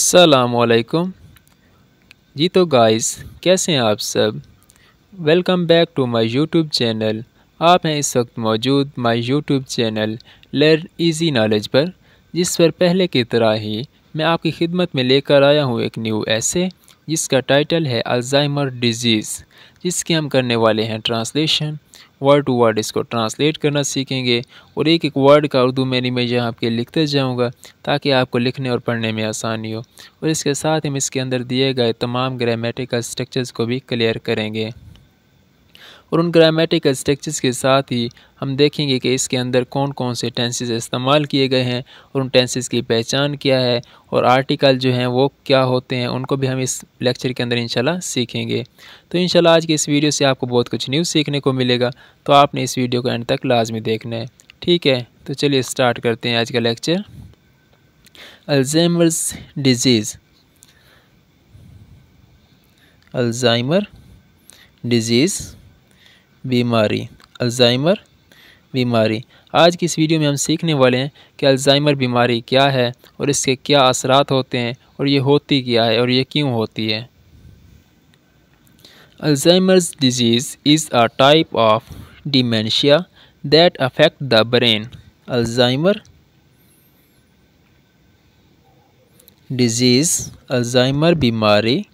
सलामकुम जी तो गाइस कैसे हैं आप सब welcome back to my YouTube channel आप हैं इस वक्त मौजूद my YouTube channel learn easy knowledge पर जिस पर पहले की तरह ही मैं आपकी खिदमत में लेकर आया हूँ एक न्यू ऐसे जिसका टाइटल है अल्जाइमर डिजीज़ जिसकी हम करने वाले हैं ट्रांसलेशन वर्ड टू वर्ड इसको ट्रांसलेट करना सीखेंगे और एक एक वर्ड का उर्दू में मैं यहाँ आपके लिखते जाऊँगा ताकि आपको लिखने और पढ़ने में आसानी हो और इसके साथ हम इसके अंदर दिए गए तमाम ग्रामेटिकल स्ट्रक्चर्स को भी क्लियर करेंगे और उन ग्रामेटिकल स्ट्रक्चर्स के साथ ही हम देखेंगे कि इसके अंदर कौन कौन से टेंसेज इस्तेमाल किए गए हैं और उन टेंसेज की पहचान क्या है और आर्टिकल जो हैं वो क्या होते हैं उनको भी हम इस लेक्चर के अंदर इंशाल्लाह सीखेंगे तो इंशाल्लाह आज के इस वीडियो से आपको बहुत कुछ न्यूज़ सीखने को मिलेगा तो आपने इस वीडियो को एंड तक लाजमी देखना है ठीक है तो चलिए स्टार्ट करते हैं आज का lecture Alzheimer's disease Alzheimer disease बीमारी अल्जाइमर बीमारी आज की इस वीडियो में हम सीखने वाले हैं कि अल्जाइमर बीमारी क्या है और इसके क्या असरात होते हैं और ये होती क्या है और ये क्यों होती है Alzheimer disease is a type of dementia that affect the brain Alzheimer disease Alzheimer बीमारी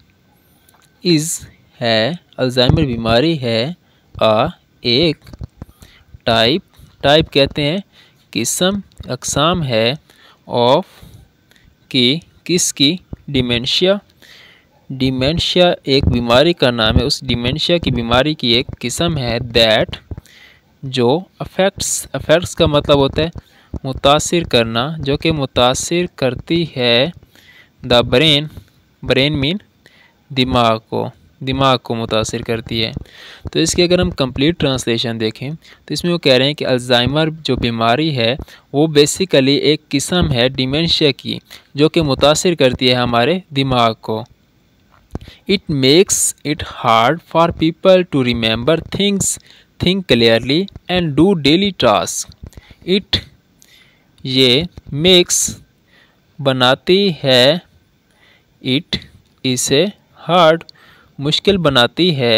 इज़ है अल्जाइमर बीमारी है आ एक टाइप टाइप कहते हैं किस्म अकसाम है ऑफ की किसकी डिमेंशिया डिमेंशिया एक बीमारी का नाम है उस डिमेंशिया की बीमारी की एक किस्म है दैट जो अफेक्ट्स अफेक्ट्स का मतलब होता है मुतासर करना जो कि मुतासर करती है द ब्रेन ब्रेन मीन दिमाग को दिमाग को मुतासर करती है तो इसकी अगर हम कंप्लीट ट्रांसलेशन देखें तो इसमें वो कह रहे हैं कि अल्ज़ाइमर जो बीमारी है वो बेसिकली एक किस्म है डिमेंशिया की जो कि मुतासर करती है हमारे दिमाग को it makes it hard for people to remember things think clearly and do daily task it ये मेक्स बनाती है इट इसे हार्ड मुश्किल बनाती है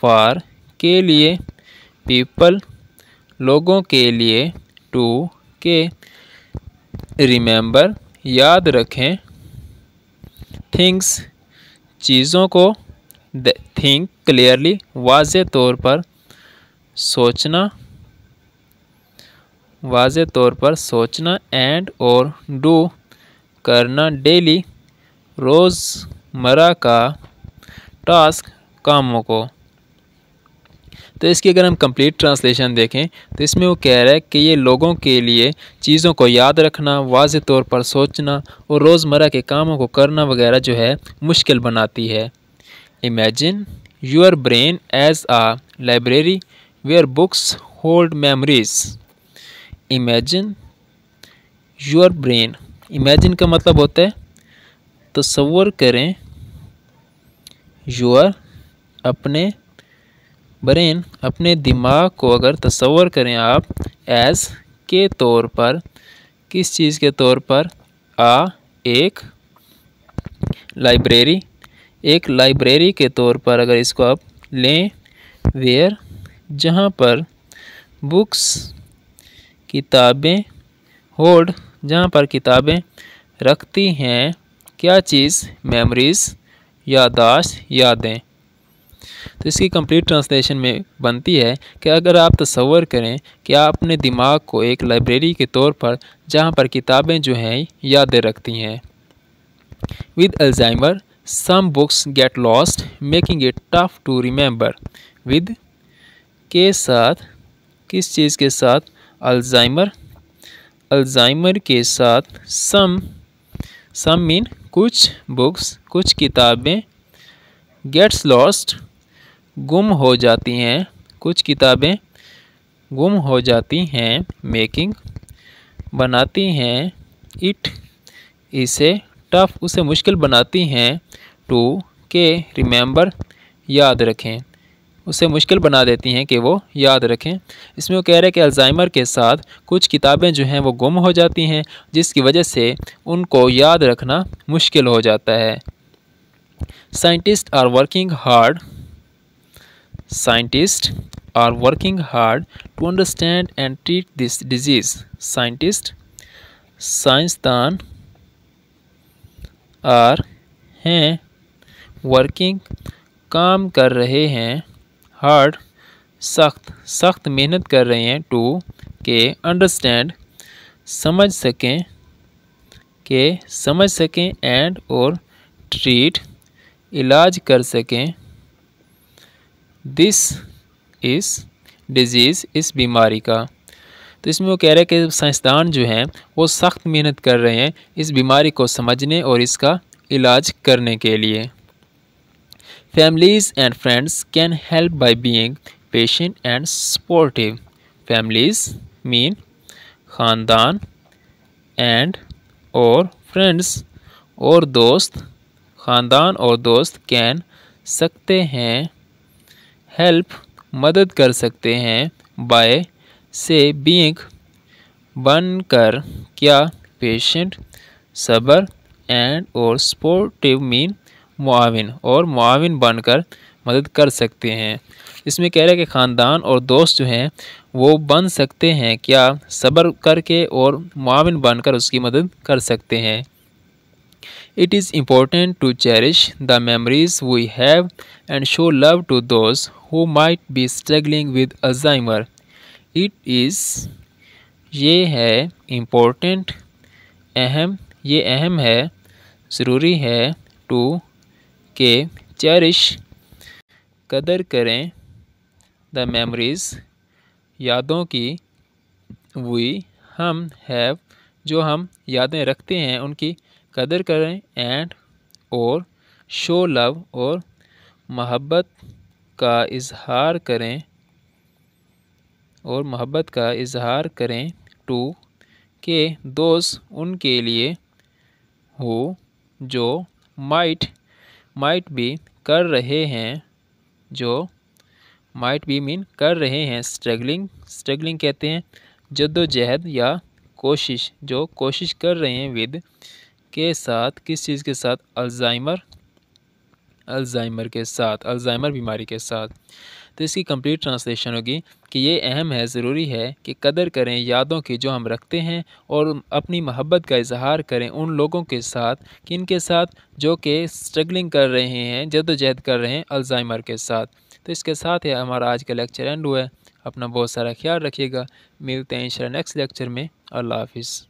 फॉर के लिए पीपल लोगों के लिए टू के रिमेंबर याद रखें थिंग्स चीज़ों को थिंक क्लियरली वाज तौर पर सोचना वाज तौर पर सोचना एंड और डू करना डेली रोज़मर्रा का टास्क कामों को तो इसकी अगर हम कंप्लीट ट्रांसलेशन देखें तो इसमें वो कह रहा है कि ये लोगों के लिए चीज़ों को याद रखना वाज तौर पर सोचना और रोज़मर्रा के कामों को करना वगैरह जो है मुश्किल बनाती है imagine your brain as a library where books hold memories imagine your brain imagine का मतलब होता है तस्वर करें योर अपने ब्रेन अपने दिमाग को अगर तस्वर करें आप एज़ के तौर पर किस चीज़ के तौर पर आ एक लाइब्रेरी एक लाइब्रेरी के तौर पर अगर इसको आप लें वेयर जहाँ पर बुक्स किताबें होल्ड जहाँ पर किताबें रखती हैं क्या चीज़ मेमोरीज़ यादाश्त यादें तो इसकी कंप्लीट ट्रांसलेशन में बनती है कि अगर आप तस्वर करें कि आप अपने दिमाग को एक लाइब्रेरी के तौर पर जहाँ पर किताबें जो हैं यादें रखती हैं with Alzheimer some books get lost making it tough to remember with के साथ किस चीज़ के साथ अल्जाइमर अल्जाइमर के साथ सम सम मीन कुछ बुक्स कुछ किताबें गेट्स लॉस्ट गुम हो जाती हैं कुछ किताबें गुम हो जाती हैं मेकिंग बनाती हैं इट इसे टफ उसे मुश्किल बनाती हैं टू के रिमेंबर याद रखें उसे मुश्किल बना देती हैं कि वो याद रखें इसमें वो कह रहे हैं कि अल्ज़ाइमर के साथ कुछ किताबें जो हैं वो गुम हो जाती हैं जिसकी वजह से उनको याद रखना मुश्किल हो जाता है scientist are working hard scientist are working hard to understand and treat this disease scientist साइंसदान आर हैं वर्किंग काम कर रहे हैं हार्ड सख्त सख्त मेहनत कर रहे हैं टू के अंडरस्टैंड समझ सकें के समझ सकें एंड और ट्रीट इलाज कर सकें दिस इस डिजीज़ इस बीमारी का तो इसमें वो कह रहे हैं कि साइंसदान जो हैं वो सख्त मेहनत कर रहे हैं इस बीमारी को समझने और इसका इलाज करने के लिए families and friends can help by being patient and supportive families mean खानदान एंड और फ्रेंड्स और दोस्त ख़ानदान और दोस्त कैन सकते हैं हेल्प मदद कर सकते हैं बाय से बन कर क्या पेशेंट सबर एंड और सपोर्टिव मीन मुआविन और मुआविन बनकर मदद कर सकते हैं इसमें कह रहे हैं कि ख़ानदान और दोस्त जो हैं वो बन सकते हैं क्या सब्र करके और मुआवन बनकर उसकी मदद कर सकते हैं it is important to cherish the memories we have and show love to दोस्त who might be struggling with Alzheimer it is ये है इम्पोर्टेंट अहम ये अहम है ज़रूरी है टू के चेरिश कदर करें द मेमोरीज़ यादों की वी हम हैव जो हम यादें रखते हैं उनकी कदर करें एंड और शो लव और मोहब्बत का इजहार करें और मोहब्बत का इजहार करें टू के दोस्त उनके लिए हो जो माइट माइट बी कर रहे हैं जो माइट बी मीन कर रहे हैं स्ट्रगलिंग स्ट्रगलिंग कहते हैं जद्दोजहद या कोशिश जो कोशिश कर रहे हैं विद के साथ किस चीज़ के साथ अल्जाइमर अल्जाइमर के साथ अल्जाइमर बीमारी के साथ तो इसकी कंप्लीट ट्रांसलेशन होगी कि ये अहम है ज़रूरी है कि कदर करें यादों की जो हम रखते हैं और अपनी मोहब्बत का इजहार करें उन लोगों के साथ कि इनके साथ जो कि स्ट्रगलिंग कर रहे हैं जदोजहद कर रहे हैं अल्ज़ाइमर के साथ तो इसके साथ ही हमारा आज का लेक्चर एंड हुआ है अपना बहुत सारा ख्याल रखिएगा मिलते हैं इन नेक्स्ट लेक्चर में अल्लाह हाफिज़